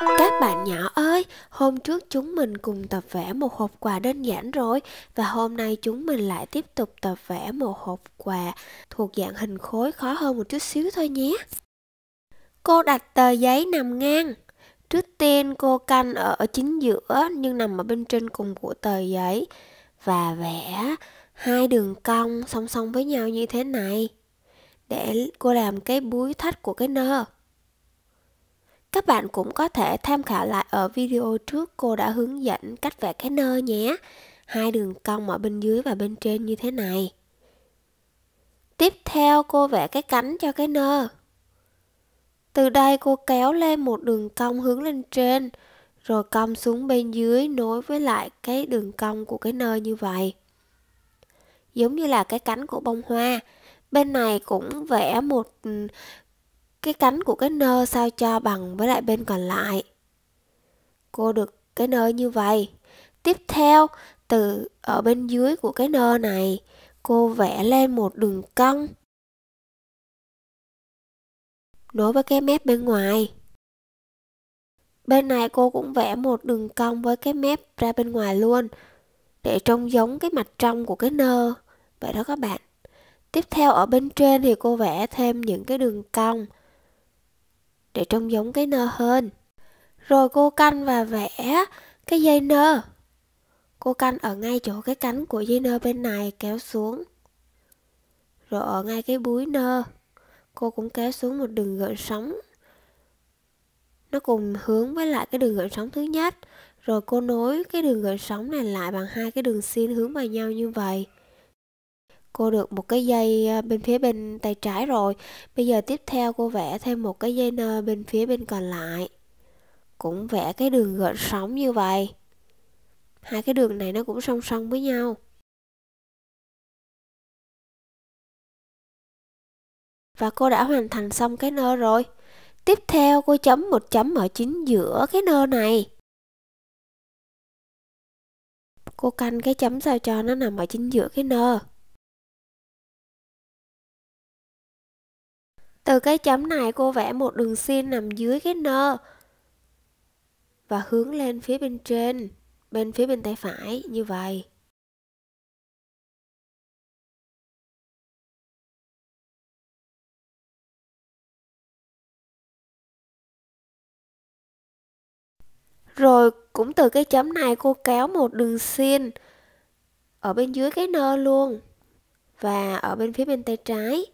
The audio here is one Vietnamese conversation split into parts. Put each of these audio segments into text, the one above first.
Các bạn nhỏ ơi, hôm trước chúng mình cùng tập vẽ một hộp quà đơn giản rồi và hôm nay chúng mình lại tiếp tục tập vẽ một hộp quà thuộc dạng hình khối khó hơn một chút xíu thôi nhé. Cô đặt tờ giấy nằm ngang. Trước tiên cô canh ở chính giữa nhưng nằm ở bên trên cùng của tờ giấy và vẽ hai đường cong song song với nhau như thế này để cô làm cái búi thách của cái nơ. Các bạn cũng có thể tham khảo lại ở video trước cô đã hướng dẫn cách vẽ cái nơ nhé. Hai đường cong ở bên dưới và bên trên như thế này. Tiếp theo cô vẽ cái cánh cho cái nơ. Từ đây cô kéo lên một đường cong hướng lên trên, rồi cong xuống bên dưới nối với lại cái đường cong của cái nơ như vậy. Giống như là cái cánh của bông hoa. Bên này cũng vẽ một cái cánh của cái nơ sao cho bằng với lại bên còn lại cô được cái nơ như vậy tiếp theo từ ở bên dưới của cái nơ này cô vẽ lên một đường cong đối với cái mép bên ngoài bên này cô cũng vẽ một đường cong với cái mép ra bên ngoài luôn để trông giống cái mặt trong của cái nơ vậy đó các bạn tiếp theo ở bên trên thì cô vẽ thêm những cái đường cong để trông giống cái nơ hơn. Rồi cô canh và vẽ cái dây nơ. Cô canh ở ngay chỗ cái cánh của dây nơ bên này kéo xuống. Rồi ở ngay cái búi nơ, cô cũng kéo xuống một đường gợn sóng. Nó cùng hướng với lại cái đường gợn sóng thứ nhất. Rồi cô nối cái đường gợn sóng này lại bằng hai cái đường xin hướng vào nhau như vậy cô được một cái dây ờ, bên phía bên tay trái rồi bây giờ tiếp theo cô vẽ thêm một cái dây nơ bên phía bên còn lại cũng vẽ cái đường gợn sóng như vậy hai cái đường này nó cũng song song với nhau và cô đã hoàn thành xong cái nơ rồi tiếp theo cô chấm một chấm ở chính giữa cái nơ này cô canh cái chấm sao cho nó nằm ở chính giữa cái nơ Từ cái chấm này cô vẽ một đường xiên nằm dưới cái nơ và hướng lên phía bên trên, bên phía bên tay phải như vậy. Rồi cũng từ cái chấm này cô kéo một đường xiên ở bên dưới cái nơ luôn và ở bên phía bên tay trái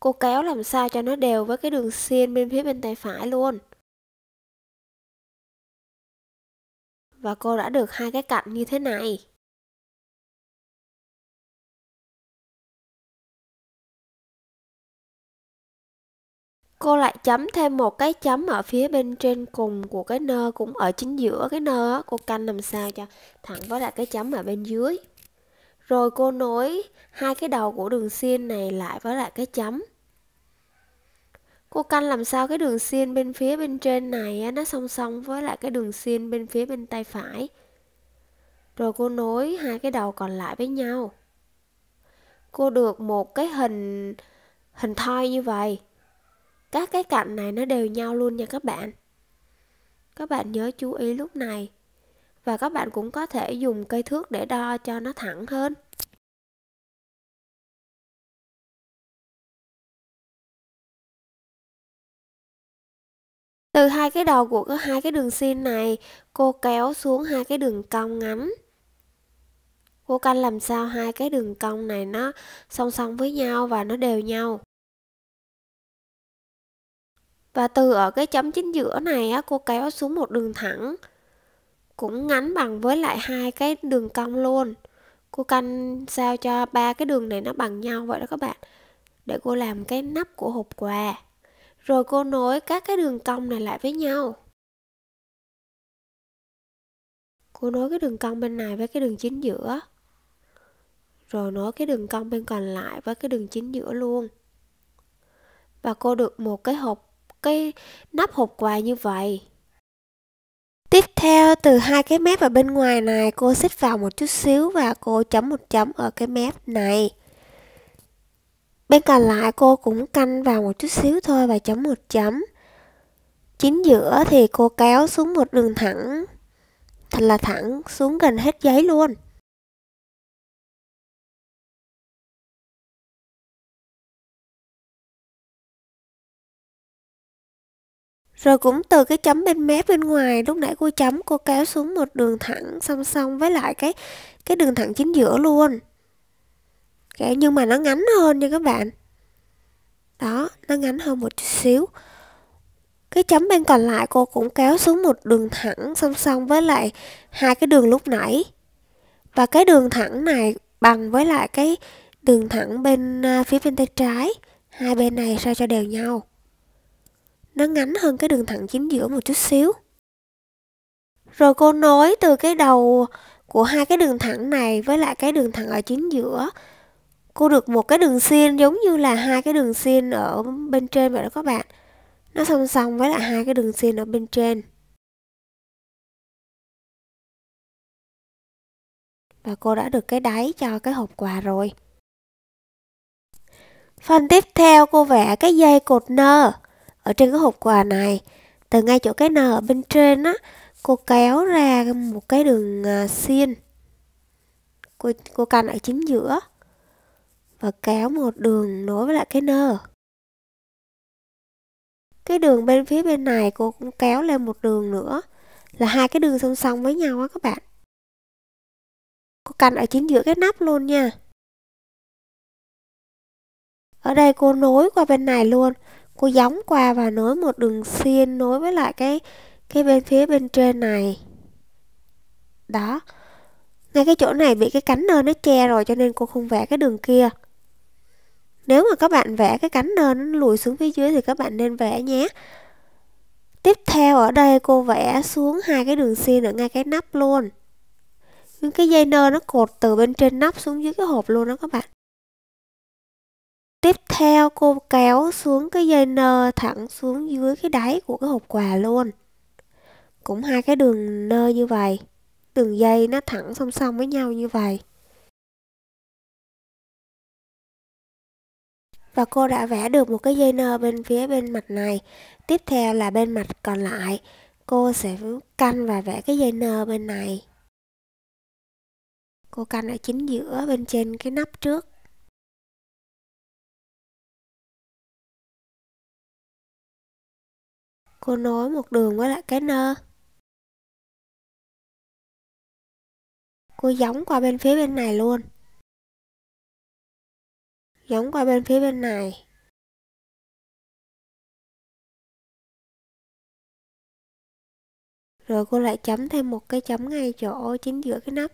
Cô kéo làm sao cho nó đều với cái đường xiên bên phía bên tay phải luôn. Và cô đã được hai cái cạnh như thế này. cô lại chấm thêm một cái chấm ở phía bên trên cùng của cái nơ cũng ở chính giữa cái nơ cô canh làm sao cho thẳng với lại cái chấm ở bên dưới rồi cô nối hai cái đầu của đường xiên này lại với lại cái chấm. Cô canh làm sao cái đường xiên bên phía bên trên này nó song song với lại cái đường xiên bên phía bên tay phải. Rồi cô nối hai cái đầu còn lại với nhau. Cô được một cái hình hình thoi như vậy. Các cái cạnh này nó đều nhau luôn nha các bạn. Các bạn nhớ chú ý lúc này và các bạn cũng có thể dùng cây thước để đo cho nó thẳng hơn từ hai cái đầu của hai cái đường xin này cô kéo xuống hai cái đường cong ngắn cô canh làm sao hai cái đường cong này nó song song với nhau và nó đều nhau và từ ở cái chấm chính giữa này á, cô kéo xuống một đường thẳng cũng ngắn bằng với lại hai cái đường cong luôn cô canh sao cho ba cái đường này nó bằng nhau vậy đó các bạn để cô làm cái nắp của hộp quà rồi cô nối các cái đường cong này lại với nhau cô nối cái đường cong bên này với cái đường chính giữa rồi nối cái đường cong bên còn lại với cái đường chính giữa luôn và cô được một cái hộp cái nắp hộp quà như vậy theo từ hai cái mép ở bên ngoài này cô xích vào một chút xíu và cô chấm một chấm ở cái mép này bên còn lại cô cũng canh vào một chút xíu thôi và chấm một chấm chính giữa thì cô kéo xuống một đường thẳng thật là thẳng xuống gần hết giấy luôn Rồi cũng từ cái chấm bên mép bên ngoài lúc nãy cô chấm cô kéo xuống một đường thẳng song song với lại cái cái đường thẳng chính giữa luôn. Kệ nhưng mà nó ngắn hơn nha các bạn. Đó, nó ngắn hơn một chút xíu. Cái chấm bên còn lại cô cũng kéo xuống một đường thẳng song song với lại hai cái đường lúc nãy. Và cái đường thẳng này bằng với lại cái đường thẳng bên à, phía bên tay trái. Hai bên này sao cho đều nhau nó ngắn hơn cái đường thẳng chính giữa một chút xíu. Rồi cô nối từ cái đầu của hai cái đường thẳng này với lại cái đường thẳng ở chính giữa. Cô được một cái đường xiên giống như là hai cái đường xiên ở bên trên vậy đó các bạn. Nó song song với lại hai cái đường xiên ở bên trên. Và cô đã được cái đáy cho cái hộp quà rồi. Phần tiếp theo cô vẽ cái dây cột nơ ở trên cái hộp quà này từ ngay chỗ cái n ở bên trên á cô kéo ra một cái đường à, xiên cô, cô canh ở chính giữa và kéo một đường nối với lại cái nơ cái đường bên phía bên này cô cũng kéo lên một đường nữa là hai cái đường song song với nhau á các bạn cô canh ở chính giữa cái nắp luôn nha ở đây cô nối qua bên này luôn cô gióng qua và nối một đường xiên nối với lại cái cái bên phía bên trên này đó ngay cái chỗ này bị cái cánh nơ nó che rồi cho nên cô không vẽ cái đường kia nếu mà các bạn vẽ cái cánh nơ nó lùi xuống phía dưới thì các bạn nên vẽ nhé tiếp theo ở đây cô vẽ xuống hai cái đường xiên ở ngay cái nắp luôn những cái dây nơ nó cột từ bên trên nắp xuống dưới cái hộp luôn đó các bạn tiếp theo cô kéo xuống cái dây nơ thẳng xuống dưới cái đáy của cái hộp quà luôn cũng hai cái đường nơ như vậy đường dây nó thẳng song song với nhau như vậy và cô đã vẽ được một cái dây nơ bên phía bên mặt này tiếp theo là bên mặt còn lại cô sẽ canh và vẽ cái dây nơ bên này cô canh ở chính giữa bên trên cái nắp trước Cô nối một đường với lại cái nơ. Cô giống qua bên phía bên này luôn. Giống qua bên phía bên này. rồi cô lại chấm thêm một cái chấm ngay chỗ chính giữa cái nắp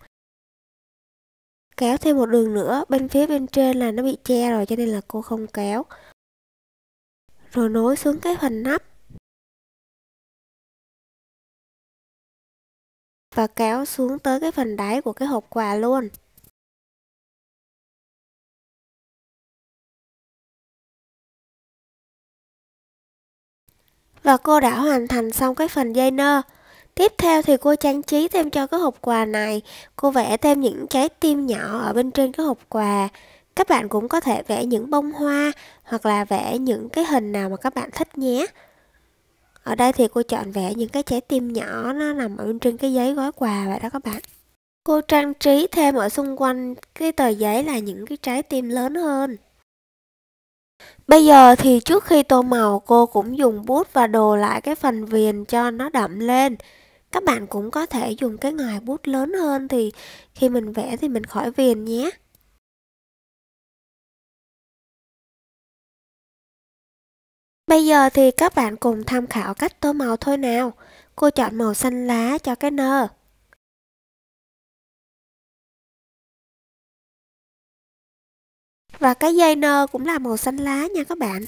kéo thêm một đường nữa bên phía bên trên là nó bị che rồi cho nên là cô không kéo rồi nối xuống cái phần nắp và kéo xuống tới cái phần đáy của cái hộp quà luôn và cô đã hoàn thành xong cái phần dây nơ. Tiếp theo thì cô trang trí thêm cho cái hộp quà này, cô vẽ thêm những trái tim nhỏ ở bên trên cái hộp quà. Các bạn cũng có thể vẽ những bông hoa hoặc là vẽ những cái hình nào mà các bạn thích nhé ở đây thì cô chọn vẽ những cái trái tim nhỏ nó nằm ở bên trên cái giấy gói quà vậy đó các bạn cô trang trí thêm ở xung quanh cái tờ giấy là những cái trái tim lớn hơn Bây giờ thì trước khi tô màu cô cũng dùng bút và đồ lại cái phần viền cho nó đậm lên Các bạn cũng có thể dùng cái ngòi bút lớn hơn thì khi mình vẽ thì mình khỏi viền nhé Bây giờ thì các bạn cùng tham khảo cách tô màu thôi nào. Cô chọn màu xanh lá cho cái nơ. Và cái dây nơ cũng là màu xanh lá nha các bạn.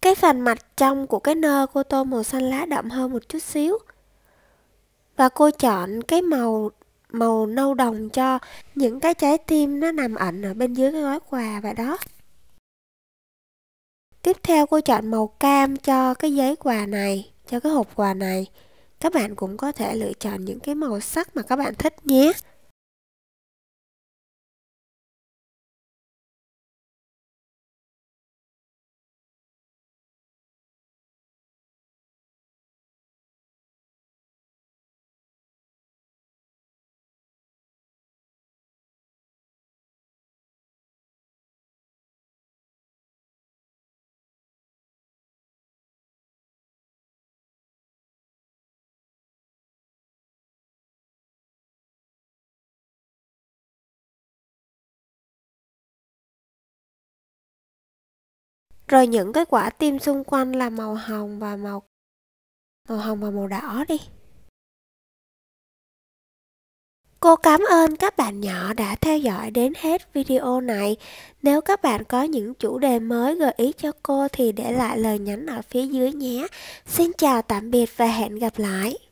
Cái phần mặt trong của cái nơ cô tô màu xanh lá đậm hơn một chút xíu. Và cô chọn cái màu màu nâu đồng cho những cái trái tim nó nằm ẩn ở bên dưới cái gói quà vậy đó tiếp theo cô chọn màu cam cho cái giấy quà này cho cái hộp quà này các bạn cũng có thể lựa chọn những cái màu sắc mà các bạn thích nhé rồi những cái quả tim xung quanh là màu hồng và màu màu hồng và màu đỏ đi Cô cảm ơn các bạn nhỏ đã theo dõi đến hết video này. Nếu các bạn có những chủ đề mới gợi ý cho cô thì để lại lời nhắn ở phía dưới nhé. Xin chào tạm biệt và hẹn gặp lại.